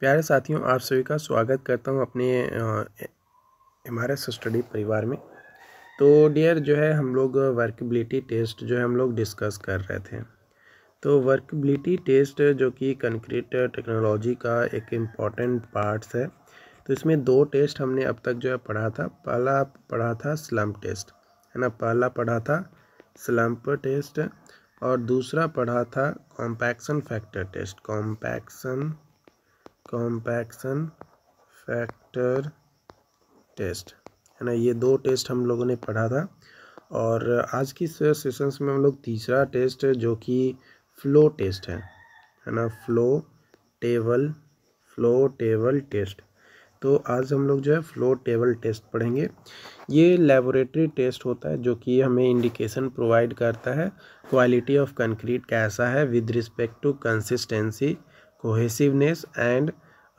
प्यारे साथियों आप सभी का स्वागत करता हूं अपने एम आर स्टडी परिवार में तो डियर जो है हम लोग वर्कबिलिटी टेस्ट जो है हम लोग डिस्कस कर रहे थे तो वर्कबिलिटी टेस्ट जो कि कंक्रीट टेक्नोलॉजी का एक इम्पॉर्टेंट पार्ट्स है तो इसमें दो टेस्ट हमने अब तक जो है पढ़ा था पहला पढ़ा था स्लम्प टेस्ट है ना पहला पढ़ा था स्लम्प टेस्ट और दूसरा पढ़ा था compaction factor test compaction compaction factor test है ना ये दो टेस्ट हम लोगों ने पढ़ा था और आज की सेशंस में हम लोग तीसरा टेस्ट जो कि फ्लो टेस्ट है है ना flow table flow table test तो आज हम लोग जो है फ्लो टेबल टेस्ट पढ़ेंगे ये लेबोरेटरी टेस्ट होता है जो कि हमें इंडिकेशन प्रोवाइड करता है क्वालिटी ऑफ कंक्रीट कैसा है with respect to consistency cohesiveness and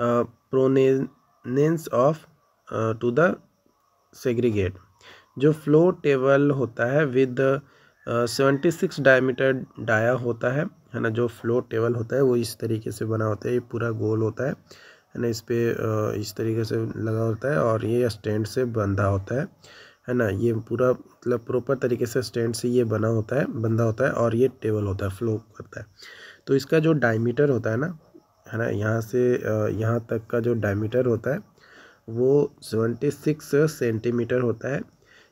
uh, prominence of to the segregate जो फ्लो टेबल होता है with seventy six diameter dia होता है है ना जो फ्लो टेबल होता है वो इस तरीके से बना होता है ये पूरा गोल होता है है ना इस पर uh, इस तरीके से लगा होता है और ये स्टैंड से बंधा होता है है ना ये पूरा मतलब प्रॉपर तरीके से स्टैंड से ये बना होता है बंधा होता है और ये टेबल होता है फ्लो करता है तो इसका जो डायमीटर होता है ना है ना यहाँ से यहाँ तक का जो डायमीटर होता है वो सेवेंटी सिक्स सेंटीमीटर होता है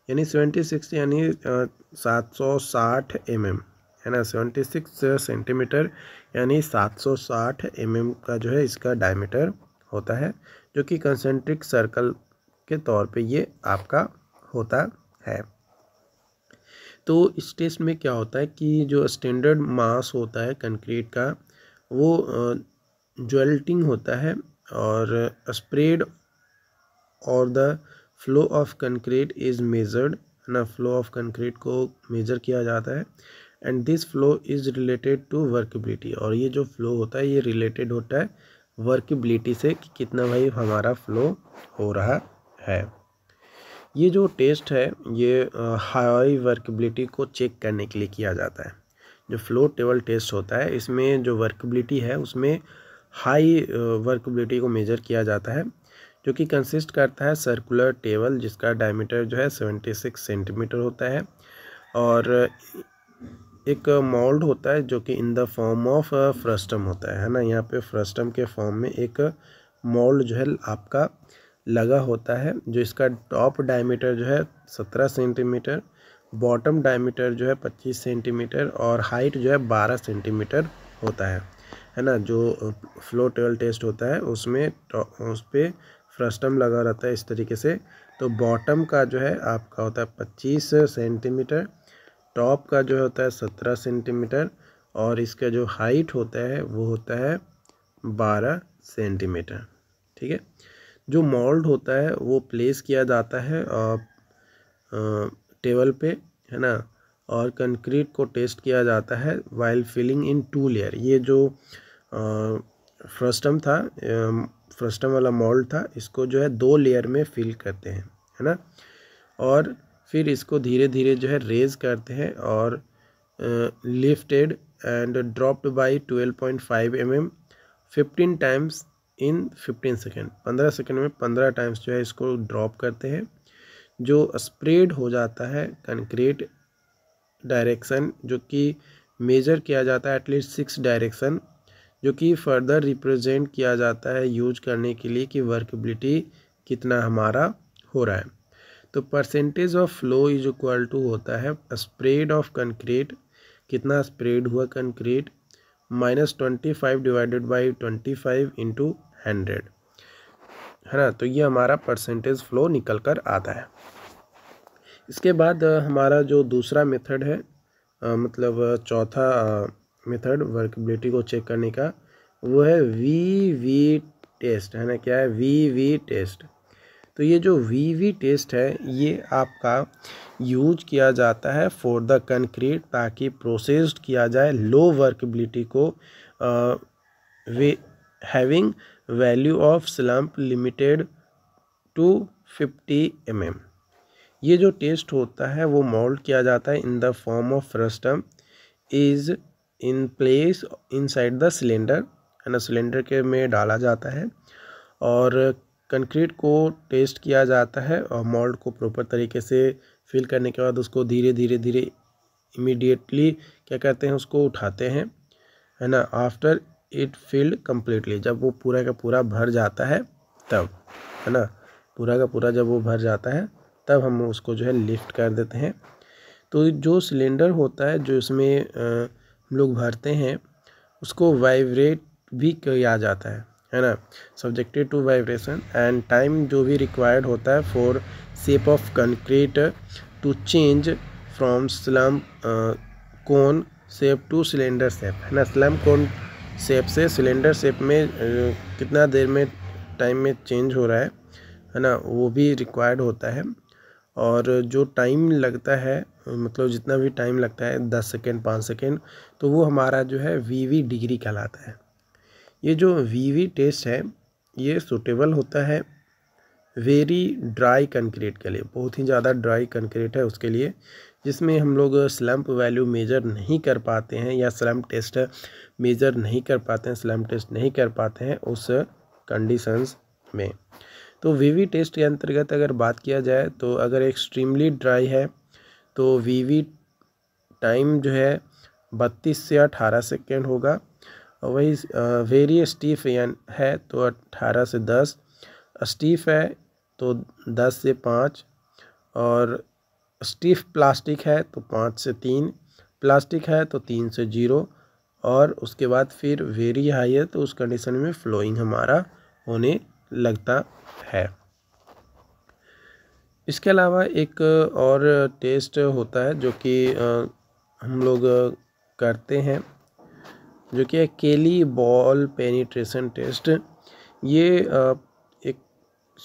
यानी सेवेंटी सिक्स mm, यानी सात सौ साठ एम एम है ना सेवेंटी सिक्स सेंटीमीटर यानी सात सौ साठ एम एम का जो है इसका डायमीटर होता है जो कि कंसेंट्रिक सर्कल के तौर पे ये आपका होता है तो इस टेस्ट में क्या होता है कि जो स्टैंडर्ड मास होता है कंक्रीट का वो ज्वेल्टिंग होता है और स्प्रेड और the flow of concrete is measured है ना फ्लो ऑफ कंक्रीट को मेजर किया जाता है and this flow is related to workability और ये जो फ्लो होता है ये रिलेटेड होता है वर्कबिलिटी से कि कितना भाई हमारा फ्लो हो रहा है ये जो टेस्ट है ये हाई वर्कबिलिटी को चेक करने के लिए किया जाता है जो फ्लो टेबल टेस्ट होता है इसमें जो वर्कबिलिटी है उसमें हाई वर्कबिलिटी को मेजर किया जाता है जो कि कंसिस्ट करता है सर्कुलर टेबल जिसका डायमीटर जो है सेवेंटी सिक्स सेंटीमीटर होता है और एक मोल्ड होता है जो कि in the form of frustum होता है है ना यहाँ पे फ्रस्टम के फॉर्म में एक मोल्ड जो है आपका लगा होता है जो इसका टॉप डायमीटर जो है सत्रह सेंटीमीटर बॉटम डायमीटर जो है पच्चीस सेंटीमीटर और हाइट जो है बारह सेंटीमीटर होता है है ना जो फ्लो टेबल टेस्ट होता है उसमें उस पर फ्रस्टम लगा रहता है इस तरीके से तो बॉटम का जो है आपका होता है पच्चीस सेंटीमीटर टॉप का जो होता है सत्रह सेंटीमीटर और इसका जो हाइट होता है वो होता है बारह सेंटीमीटर ठीक है जो मोल्ड होता है वो प्लेस किया जाता है और टेबल पे है ना और कंक्रीट को टेस्ट किया जाता है while filling in two layer ये जो फ्रस्टम था फ्रस्टम वाला मॉल था इसको जो है दो लेयर में फिल करते हैं है ना और फिर इसको धीरे धीरे जो है रेज करते हैं और lifted and dropped by 12.5 point five M M fifteen times in fifteen second पंद्रह सेकेंड में पंद्रह टाइम्स जो है इसको ड्रॉप करते हैं जो स्प्रेड हो जाता है कंक्रीट डायरेक्शन जो कि मेजर किया जाता है एटलीस्ट सिक्स डायरेक्शन जो कि फर्दर रिप्रेजेंट किया जाता है यूज करने के लिए कि वर्कबिलिटी कितना हमारा हो रहा है तो percentage of flow is equal to होता है स्प्रेड ऑफ कंक्रीट कितना स्प्रेड हुआ concrete minus twenty five divided by twenty five into hundred है ना तो ये हमारा परसेंटेज फ्लो निकल कर आता है इसके बाद हमारा जो दूसरा मेथड है आ, मतलब चौथा मेथड वर्कबिलिटी को चेक करने का वो है वी वी टेस्ट है ना क्या है वी वी टेस्ट तो ये जो वी वी टेस्ट है ये आपका यूज किया जाता है फॉर द कंक्रीट ताकि प्रोसेस्ड किया जाए लो वर्कबिलिटी को way having value of slump limited to fifty M M ये जो टेस्ट होता है वो मोल्ड किया जाता है in the form of frustum is in place inside the cylinder है ना सिलेंडर के में डाला जाता है और कंक्रीट को टेस्ट किया जाता है और मोल्ड को प्रॉपर तरीके से फिल करने के बाद उसको धीरे धीरे धीरे इमीडिएटली क्या कहते हैं उसको उठाते हैं है ना आफ्टर इट फील्ड कम्प्लीटली जब वो पूरा का पूरा भर जाता है तब है ना पूरा का पूरा जब वो भर जाता है तब हम उसको जो है लिफ्ट कर देते हैं तो जो सिलेंडर होता है जो इसमें हम लोग भरते हैं उसको वाइब्रेट भी किया जाता है है ना subjected to vibration and time जो भी रिक्वायर्ड होता है for shape of concrete to change from slump cone shape to cylinder shape है ना स्लम कोन सेप से सिलेंडर सेप में कितना देर में टाइम में चेंज हो रहा है है ना वो भी रिक्वायर्ड होता है और जो टाइम लगता है मतलब जितना भी टाइम लगता है दस सेकेंड पाँच सेकेंड तो वो हमारा जो है वीवी डिग्री कहलाता है ये जो वीवी टेस्ट है ये सूटेबल होता है वेरी ड्राई कंक्रीट के लिए बहुत ही ज़्यादा ड्राई कंक्रीट है उसके लिए जिसमें हम लोग स्लम्प वैल्यू मेजर नहीं कर पाते हैं या स्लम्प टेस्ट मेजर नहीं कर पाते हैं स्लम्प टेस्ट नहीं कर पाते हैं उस कंडीशंस में तो वीवी टेस्ट के अंतर्गत अगर बात किया जाए तो अगर एक्सट्रीमली ड्राई है तो वीवी टाइम जो है बत्तीस से अठारह सेकेंड होगा वही वेरी स्टीफ है तो अट्ठारह से दस स्टीफ है तो दस से पाँच और स्टीफ प्लास्टिक है तो पाँच से तीन प्लास्टिक है तो तीन से जीरो और उसके बाद फिर वेरी हाई है तो उस कंडीशन में फ्लोइंग हमारा होने लगता है इसके अलावा एक और टेस्ट होता है जो कि हम लोग करते हैं जो कि केली बॉल पेनिट्रेशन टेस्ट ये एक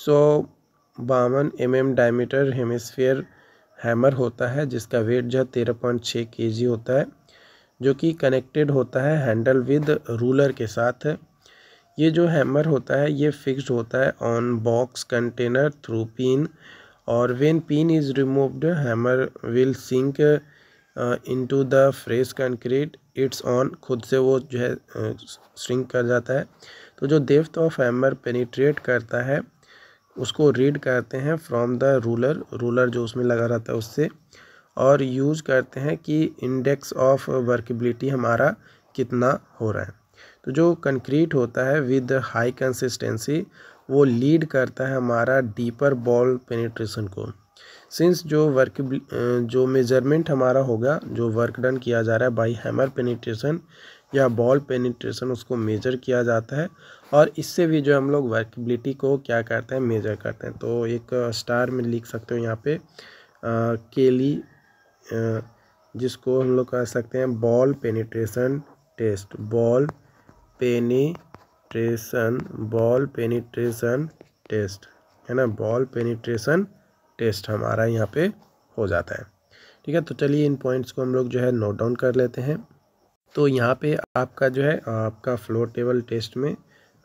सौ बावन M M diameter hemisphere hammer होता है जिसका वेट जो है तेरह पॉइंट छः के जी होता है जो कि कनेक्टेड होता है हैंडल विद रूलर के साथ ये जो हैमर होता है ये फिक्स्ड होता है on box container through pin और when pin is removed hammer will sink into the fresh concrete it's on खुद से वो जो है स्ट्रिंक uh, कर जाता है तो जो डेफ्थ ऑफ हैमर पेनिट्रेट करता है उसको रीड करते हैं फ्रॉम द रूलर रूलर जो उसमें लगा रहता है उससे और यूज करते हैं कि इंडेक्स ऑफ वर्कबिलिटी हमारा कितना हो रहा है तो जो कंक्रीट होता है विद हाई कंसिस्टेंसी वो लीड करता है हमारा डीपर बॉल पेनिट्रेशन को सिंस जो वर्क जो मेजरमेंट हमारा होगा जो वर्क डन किया जा रहा है बाई हैमर पेनिट्रेशन या बॉल पेनिट्रेशन उसको मेजर किया जाता है और इससे भी जो हम लोग वर्कबिलिटी को क्या करते हैं मेजर करते हैं तो एक स्टार में लिख सकते हो यहाँ पे आ, केली आ, जिसको हम लोग कह सकते हैं ball penetration test ball penetration ball penetration test है ना बॉल पेनीट्रेशन टेस्ट हमारा यहाँ पे हो जाता है ठीक है तो चलिए इन पॉइंट्स को हम लोग जो है नोट डाउन कर लेते हैं तो यहाँ पे आपका जो है आपका फ्लोर टेबल टेस्ट में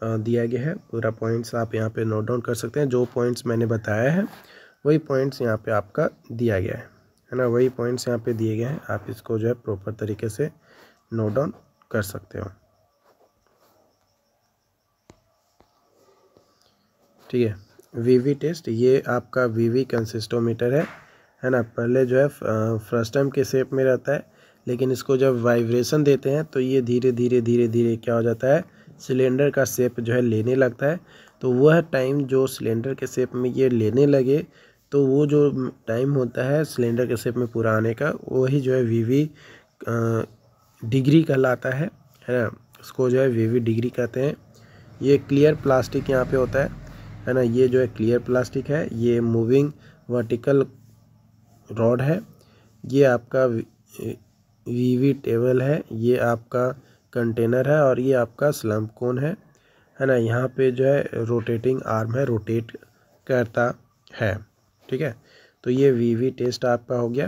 दिया गया है पूरा पॉइंट्स आप यहाँ पे नोट डाउन कर सकते हैं जो पॉइंट्स मैंने बताया है वही पॉइंट्स यहाँ पे आपका दिया गया है है ना वही पॉइंट्स यहाँ पे दिए गए हैं आप इसको जो है प्रॉपर तरीके से नोट डाउन कर सकते हो ठीक है वीवी टेस्ट ये आपका वीवी कंसिस्टोमीटर है है ना पहले जो है फर्स्ट टाइम के शेप में रहता है लेकिन इसको जब वाइब्रेशन देते हैं तो ये धीरे धीरे धीरे धीरे क्या हो जाता है सिलेंडर का शेप जो है लेने लगता है तो वह टाइम जो सिलेंडर के शेप में ये लेने लगे तो वो जो टाइम होता है सिलेंडर के शेप में पूरा आने का वही जो है वीवी डिग्री कहलाता है है ना उसको जो है वीवी डिग्री कहते हैं ये क्लियर प्लास्टिक यहाँ पे होता है है ना ये जो है क्लियर प्लास्टिक है ये मूविंग वर्टिकल रॉड है ये आपका वी वी टेबल है ये आपका कंटेनर है और ये आपका स्लम कोन है है ना यहाँ पे जो है रोटेटिंग आर्म है रोटेट करता है ठीक है तो ये वी वी टेस्ट आपका हो गया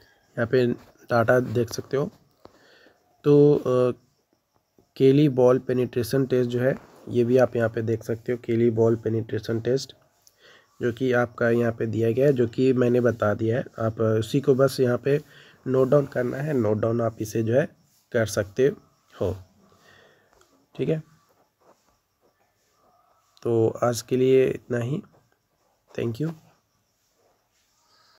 यहाँ पे डाटा देख सकते हो तो केली बॉल पेनिट्रेशन टेस्ट जो है ये भी आप यहाँ पे देख सकते हो केली बॉल पेनिट्रेशन टेस्ट जो कि आपका यहाँ पे दिया गया है जो कि मैंने बता दिया है आप उसी को बस यहाँ पे नोट डाउन करना है नोट डाउन आप इसे जो है कर सकते हो ठीक है तो आज के लिए इतना ही थैंक यू